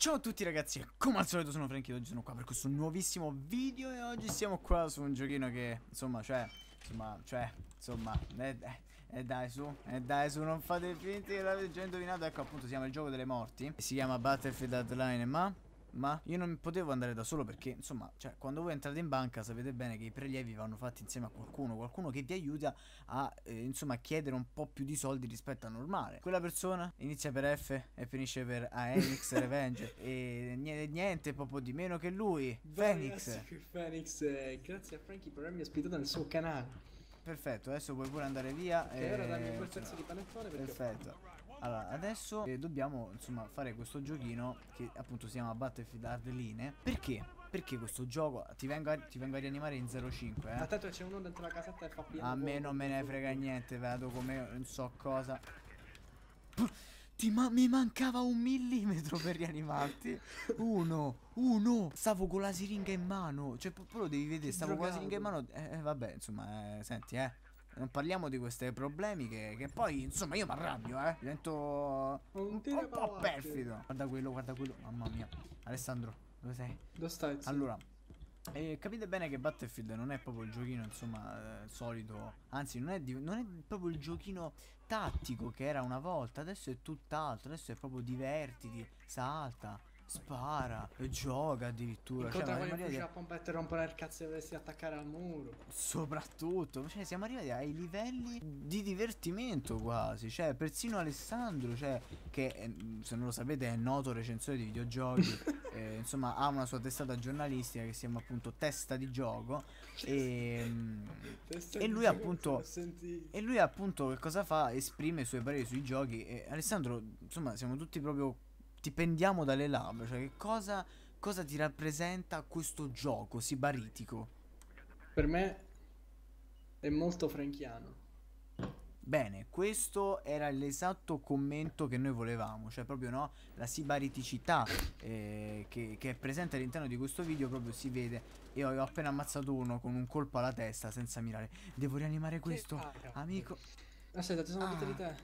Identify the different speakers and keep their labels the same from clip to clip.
Speaker 1: Ciao a tutti ragazzi, come al solito sono Frankie e oggi sono qua per questo nuovissimo video e oggi siamo qua su un giochino che, insomma, cioè, insomma, cioè, insomma, e eh, eh, dai su, e eh, dai su, non fate finta che l'avete già indovinato, ecco appunto si chiama il gioco delle morti, si chiama Battlefield Hardline, ma ma io non potevo andare da solo perché, insomma, cioè, quando voi entrate in banca sapete bene che i prelievi vanno fatti insieme a qualcuno, qualcuno che vi aiuta a, eh, insomma, chiedere un po' più di soldi rispetto a normale. Quella persona inizia per F e finisce per Aenix Revenge e niente, niente, proprio di meno che lui, Phoenix. Phoenix, grazie a Frankie per avermi ospitato nel suo canale. Perfetto, adesso puoi pure andare via. E, e ora dammi quel pezzo di panettone. Perfetto. Allora, adesso eh, dobbiamo insomma fare questo giochino che appunto si chiama Battlefield Ardeline. Perché? Perché questo gioco ti vengo a, ti vengo a rianimare in 05, eh? Ma tanto c'è uno dentro la casetta e fa pieno. A me non me ne frega niente, vedo come non so cosa. Puh! Ma mi mancava un millimetro per rianimarti. Uno, uno. Stavo con la siringa in mano. Cioè, poi devi vedere. Stavo con la siringa in mano. Eh, eh, vabbè, insomma, eh, senti, eh. Non parliamo di questi problemi che, che poi, insomma, io mi arrabbio, eh. Divento un, un po' perfido. Guarda quello, guarda quello. Mamma mia. Alessandro, dove sei? Dove stai? Allora, eh, capite bene che Battlefield non è proprio il giochino insomma eh, solito, anzi non è, non è, proprio il giochino tattico che era una volta, adesso è tutt'altro, adesso è proprio divertiti, salta, Spara e gioca addirittura. Cioè, Incontra cioè, quelli che a pompette e rompere il cazzo e dovresti attaccare al muro. Soprattutto, cioè, siamo arrivati ai livelli di divertimento quasi. Cioè, persino Alessandro, cioè, che è, ehm, se non lo sapete è noto recensore di videogiochi. eh, insomma, ha una sua testata giornalistica che si chiama appunto Testa di Gioco. Ehm, e, e lui appunto. E lui appunto che cosa fa? Esprime i suoi pareri sui giochi. E Alessandro, insomma, siamo tutti proprio ti pendiamo dalle labbra, cioè che cosa, cosa ti rappresenta questo gioco sibaritico? Per me è molto franchiano. Bene, questo era l'esatto commento che noi volevamo, cioè proprio no, la sibariticità eh, che, che, è presente all'interno di questo video proprio si vede Io ho, appena ammazzato uno con un colpo alla testa senza mirare. Devo rianimare questo, amico. Aspetta, ti sono ah. di te.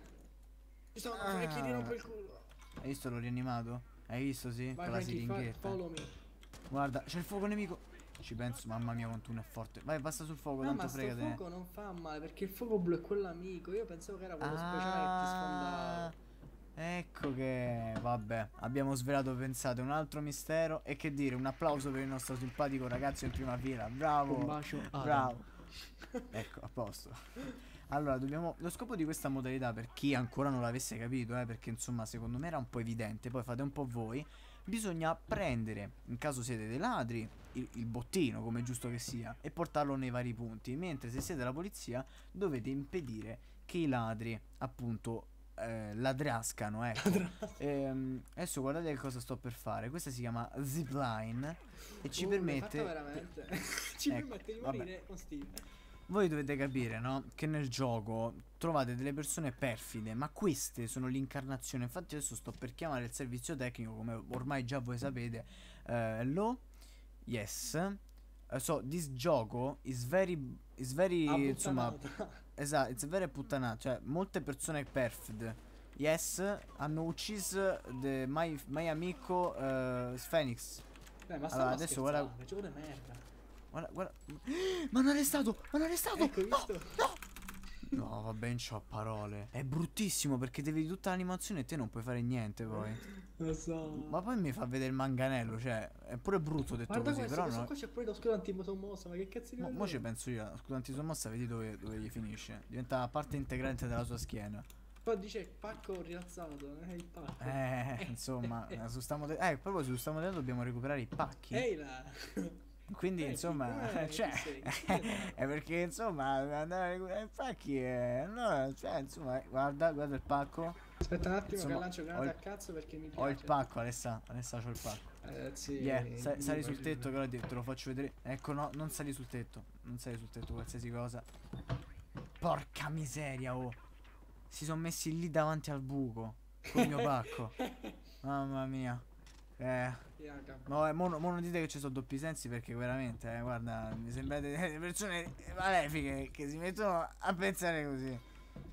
Speaker 1: Ci sono, ah. fai chiedere un il culo. Hai visto l'ho rianimato? Hai visto sì? Vai, Con la siringhetta. Guarda, c'è il fuoco nemico. Ci penso, mamma mia quanto uno è forte. Vai, basta sul fuoco, no, tanto te. Ma il fuoco non fa male perché il fuoco blu è quello amico. Io pensavo che era quello ah, speciale che ti Ecco che vabbè, abbiamo svelato, pensate, un altro mistero e che dire, un applauso per il nostro simpatico ragazzo in prima fila. Bravo! Un bacio. Adam. Bravo. ecco, a posto. Allora, dobbiamo... Lo scopo di questa modalità, per chi ancora non l'avesse capito, eh, perché insomma secondo me era un po' evidente, poi fate un po' voi, bisogna prendere, in caso siete dei ladri, il, il bottino, come giusto che sia, e portarlo nei vari punti, mentre se siete la polizia dovete impedire che i ladri, appunto, eh, ladrascano, ecco. Ehm, adesso guardate che cosa sto per fare. Questa si chiama zipline e ci uh, permette... Ci ecco, permette di morire vabbè. con stile. Voi dovete capire, no? Che nel gioco trovate delle persone perfide, ma queste sono l'incarnazione. Infatti adesso sto per chiamare il servizio tecnico, come ormai già voi sapete. Uh, eh, hello? Yes. Uh, so, this gioco is very... Is very... Ah, insomma... Esatto, it's very puttanato. Cioè, molte persone perfide. Yes, hanno ucciso my, my amico uh, Phoenix. Beh, ma allora, adesso guarda... Gioco di merda. Guarda, guarda. Ma hanno arrestato! Ma hanno arrestato! Ecco, no! No! No, vabbè, non c'ho parole. È bruttissimo perché devi di tutta l'animazione e te non puoi fare niente poi. Lo so. Ma poi mi fa vedere il manganello, cioè, è pure brutto detto Guarda così, questo, però questo no. qua c'è pure lo scudo antitommossa, ma che cazzo di Mo, mo ci penso io, lo scudo antitommossa, vedi dove, dove, gli finisce. Diventa parte integrante della sua schiena. Poi dice pacco rialzato, non è il pacco. Eh, insomma, su sta modella... Eh, proprio su sta modella dobbiamo recuperare i pacchi. Ehi là! Quindi, eh, insomma, eh, cioè, è eh, perché, insomma, andare eh, a pacchi e allora, cioè, insomma, guarda, guarda il pacco. Aspetta un attimo insomma, che lancio granata a cazzo perché mi piace. Ho il pacco, Alessandro, Alessandro, c'ho il pacco. Ragazzi, eh, yeah, sa sali sul tetto che l'ho detto, te lo faccio vedere. Ecco, no, non sali sul tetto. Non sali sul tetto qualsiasi cosa. Porca miseria, oh. Si sono messi lì davanti al buco. Con il mio pacco. Mamma mia. Eh. No, eh, mono, non dite che ci sono doppi sensi perché veramente, eh, guarda, mi sembrate delle persone malefiche che si mettono a pensare così.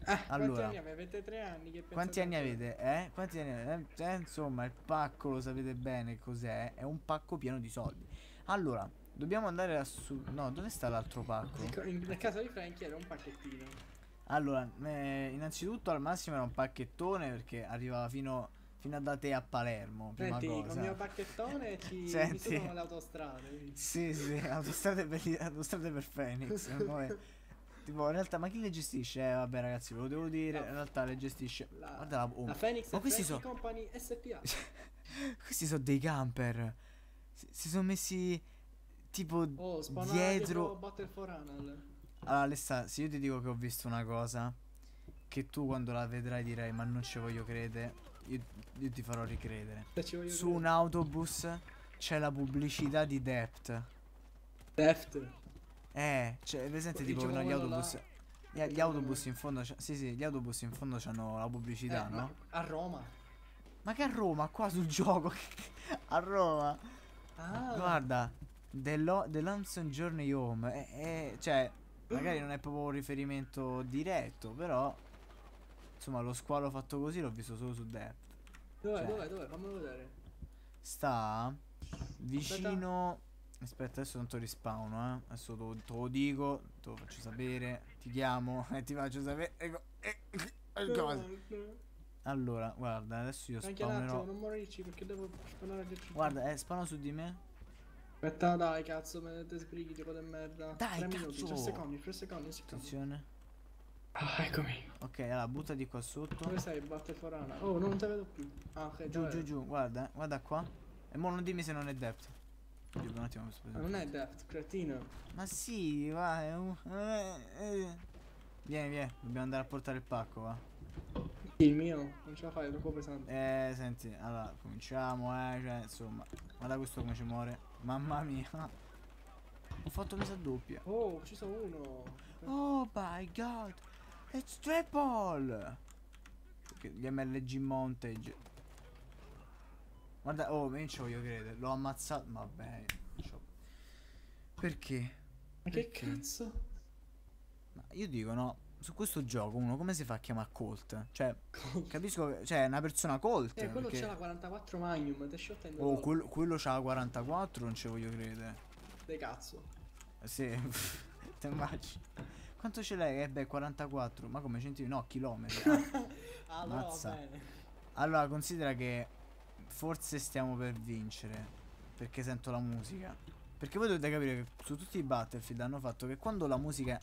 Speaker 1: Ah, allora, quanti anni avete? 3 anni che eh? Quanti anni avete? Eh? Quanti anni avete? Eh, insomma, il pacco lo sapete bene cos'è? È un pacco pieno di soldi. Allora, dobbiamo andare a su No, dove sta l'altro pacco? Nel caso di Frankie era un pacchettino. Allora, eh, innanzitutto al massimo era un pacchettone perché arrivava fino a fino a te a Palermo. Prima Senti, cosa. con il mio pacchettone ci Senti. sono le autostrade. Sì, sì, autostrade per, autostrade per Phoenix. Poi, tipo, in realtà, ma chi le gestisce? Eh, vabbè, ragazzi, ve lo devo dire. No. In realtà le gestisce. La, Guarda la, oh. la Phoenix ma questi sono... Company SPA. questi sono dei camper. Si, si sono messi tipo oh, dietro. Battle for Anal. Allora, Alessa, se io ti dico che ho visto una cosa, che tu quando la vedrai direi ma non ci voglio credere. Io, io ti farò ricredere. Su un autobus c'è la pubblicità di Dept. Dept? Eh, cioè, presente tipo che diciamo gli autobus. Gli, gli autobus in fondo. Sì, sì, gli autobus in fondo hanno la pubblicità, eh, no? A Roma. Ma che a Roma? Qua sul gioco. a Roma. Ah. Guarda. The, The Lonesome Journey Home. È, è, cioè, magari non è proprio un riferimento diretto, però. Insomma, lo squalo fatto così l'ho visto solo su Death. Dov'è? Cioè, dov'è? Dov'è? Fammelo vedere. Sta vicino. Aspetta, Aspetta adesso tanto rispawno, eh. Adesso te lo dico, te lo faccio sapere. Ti chiamo e ti faccio sapere. Ecco. Eh, eh, allora, guarda, adesso io spawnerò. Anche un non morirci perché devo spawnare che ci Guarda, eh, spawna su di me. Aspetta, dai, cazzo, me ne sbrighi, tipo di merda. Dai, 3 cazzo. minuti, 3 secondi, 3 secondi, 3 secondi. Attenzione. Ah, eccomi. Ok, allora butta di qua sotto. Dove sei? Batte forana. Oh, non te vedo più. Ah, ok. Giù, giù, giù, guarda, guarda qua. E mo non dimmi se non è depth. Giù, un attimo, scusa. Non è depth, cretino. Ma sì, va. Eh, eh. Vieni, vieni, dobbiamo andare a portare il pacco, va. Il mio, non ce la fai, è troppo pesante. Eh, senti, allora, cominciamo, eh, cioè, insomma. Guarda questo come ci muore. Mamma mia. Ho fatto mesa doppia. Oh, ci sono uno. Oh my god. It's triple! Gli MLG Montage. Guarda, oh, non ci voglio credere. L'ho ammazzato. Vabbè. Perché? Ma che cazzo? Ma io dico no. Su questo gioco uno come si fa a chiamare Colt? Cioè, capisco che cioè, è una persona Colt. Eh, quello perché... c'ha la 44 Magnum, te shot in Oh, quel, quello c'ha la 44, non ci voglio credere. De cazzo. Eh, sì, te immagini. Quanto ce l'hai? Eh beh, 44. Ma come centimetri? No, chilometri. Ah, allora ah, bene. Allora, considera che forse stiamo per vincere. Perché sento la musica. Perché voi dovete capire che su tutti i Battlefield hanno fatto che quando la musica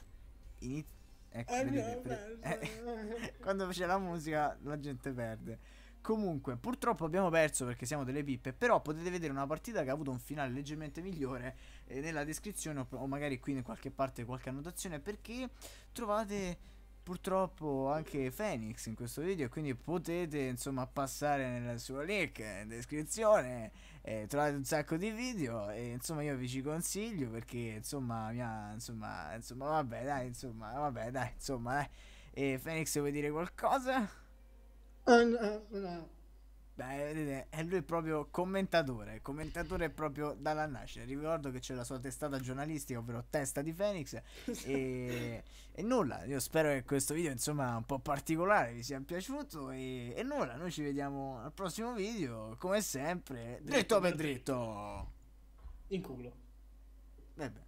Speaker 1: inizia... Ecco, vedete, eh, quando c'è la musica la gente perde. Comunque, purtroppo abbiamo perso perché siamo delle pippe, però potete vedere una partita che ha avuto un finale leggermente migliore eh, nella descrizione o, o magari qui in qualche parte qualche annotazione perché trovate purtroppo anche Phoenix in questo video quindi potete insomma passare nella sua link in descrizione eh, trovate un sacco di video e insomma io vi ci consiglio perché insomma mia, insomma insomma vabbè dai insomma vabbè dai insomma dai. Eh. e Phoenix vuoi dire qualcosa? Ah, ah, Beh, è lui proprio commentatore, commentatore proprio dalla nascita. Ricordo che c'è la sua testata giornalistica, ovvero Testa di Fenix. e, e, nulla, io spero che questo video, insomma, un po' particolare vi sia piaciuto. E, e nulla, noi ci vediamo al prossimo video, come sempre, dritto per dritto. In culo. Vabbè.